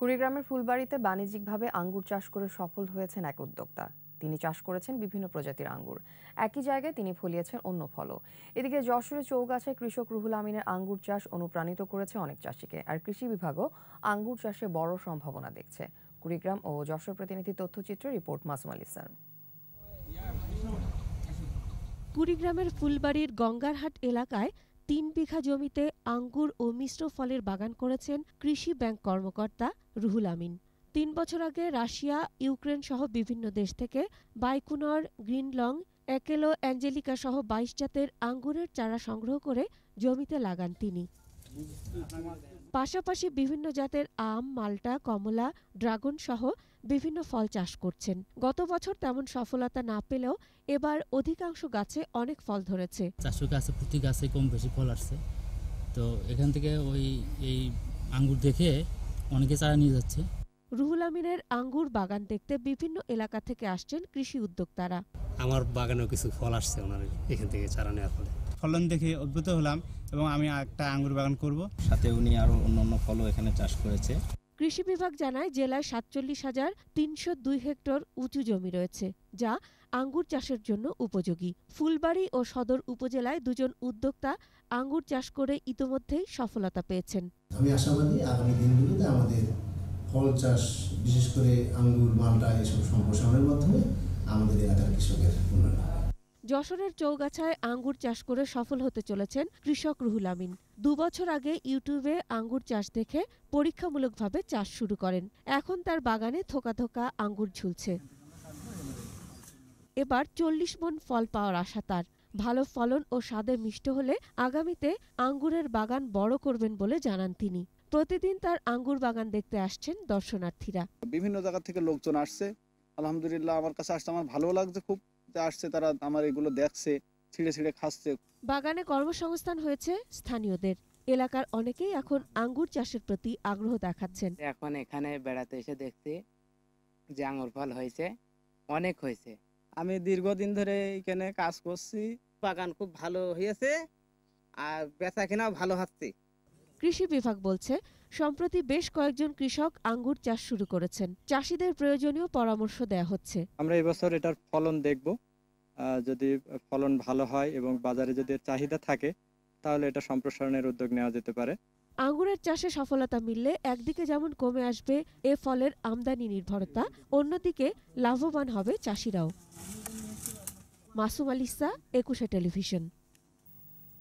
কুড়িগ্রামের ফুলবাড়িতে বাণিজ্যিকভাবে আঙ্গুর চাষ করে সফল হয়েছেন এক উদ্যোক্তা তিনি চাষ করেছেন বিভিন্ন প্রজাতির আঙ্গুর একই জায়গায় তিনি ফলিয়েছেন অন্য ফলও এদিকে যশোরের চৌগাছায় কৃষক রুহুল আমিনের আঙ্গুর চাষ অনুপ্রাণিত করেছে অনেক চাষিকে আর কৃষি বিভাগও আঙ্গুর চাষে বড় সম্ভাবনা দেখছে কুড়িগ্রাম ও যশোর প্রতিনিধি তথ্যচিত্র রিপোর্ট মাসুম আলী স্যার কুড়িগ্রামের ফুলবাড়ির গঙ্গারহাট এলাকায় তিন বিঘা জমিতে আঙ্গুর ও মিশ্র ফলের বাগান করেছেন কৃষি ব্যাংক কর্মকর্তা রুহুল আমিন তিন বছর আগে রাশিয়া ইউক্রেন সহ বিভিন্ন দেশ থেকে বাইকুনর গ্রিনলং একেলো অ্যাঞ্জেলিকা সহ বাইশ জাতের আঙ্গুরের চারা সংগ্রহ করে জমিতে লাগান তিনি পাশাপাশি বিভিন্ন জাতের আম মাল্টা কমলা ড্রাগন সহ বিভিন্ন ফল চাষ করছেন গত বছর তেমন সফলতা না পেলেও এবার অধিকাংশ গাছে অনেক ফল ধরেছে চাষের গাছে প্রতি গাছে কম বেশি ফল আসছে তো এখান থেকে ওই এই আঙ্গুর দেখে অনেকে চারা নিয়ে যাচ্ছে রুহুল আমিনের আঙ্গুর বাগান দেখতে বিভিন্ন এলাকা থেকে আসছেন কৃষি উদ্যোক্তারা আমার বাগানেও কিছু ফল আসছে ওনার এখান থেকে চারা নেওয়ার ফলে ফলন দেখে উদ্ভূত হলাম এবং আমি একটা আঙ্গুর বাগান করব সাথে উনি আরও অন্য অন্য ফলও এখানে চাষ করেছে কৃষি বিভাগ জানায় জেলায় সাতচল্লিশ হাজার তিনশো দুই হেক্টর উঁচু জমি রয়েছে যা আঙ্গুর চাষের জন্য উপযোগী ফুলবাড়ি ও সদর উপজেলায় দুজন উদ্যোক্তা আঙ্গুর চাষ করে ইতিমধ্যেই সফলতা পেয়েছেন আমি আশাবাদী আগামী দিনগুলোতে আমাদের ফল চাষ বিশেষ করে আঙ্গুর মালটা এসব সম্প্রসারণের মাধ্যমে আমাদের এলাকার কৃষকের উন্নয়ন যশোরের চৌগাছায় আঙ্গুর চাষ করে সফল হতে চলেছেন কৃষক রুহুল আমিন দু বছর আগে ইউটিউবে আঙ্গুর চাষ দেখে পরীক্ষামূলকভাবে চাষ শুরু করেন এখন তার বাগানে থোকা থোকা আঙ্গুর ঝুলছে এবার চল্লিশ মন ফল পাওয়ার আশা তার ভালো ফলন ও স্বাদে মিষ্ট হলে আগামীতে আঙ্গুরের বাগান বড় করবেন বলে জানান তিনি প্রতিদিন তার আঙ্গুর বাগান দেখতে আসছেন দর্শনার্থীরা বিভিন্ন জায়গা থেকে লোকজন আসছে আলহামদুলিল্লাহ আমার কাছে আসতে আমার ভালো লাগছে খুব আসছে তারা আমার এগুলো দেখছে ছিঁড়ে ছিঁড়ে খাচ্ছে বাগানে কর্মসংস্থান হয়েছে স্থানীয়দের এলাকার অনেকেই এখন আঙ্গুর চাষের প্রতি আগ্রহ দেখাচ্ছেন এখন এখানে বেড়াতে এসে দেখছি যে আঙ্গুর ফল হয়েছে অনেক হয়েছে আমি দীর্ঘদিন ধরে এখানে কাজ করছি বাগান খুব ভালো হয়েছে আর বেচা ভালো হচ্ছে কৃষি বিভাগ বলছে সম্প্রতি বেশ কয়েকজন কৃষক আঙ্গুর চাষ শুরু করেছেন চাষিদের প্রয়োজনীয় পরামর্শ দেয়া হচ্ছে আমরা এবছর এটার ফলন দেখব যদি ফলন ভালো হয় এবং বাজারে যদি চাহিদা থাকে তাহলে এটা সম্প্রসারণের উদ্যোগ নেওয়া যেতে পারে আঙ্গুরের চাষে সফলতা মিললে একদিকে যেমন কমে আসবে এ ফলের আমদানি নির্ভরতা অন্যদিকে লাভবান হবে চাষিরাও মাসুম আলিসা একুশে টেলিভিশন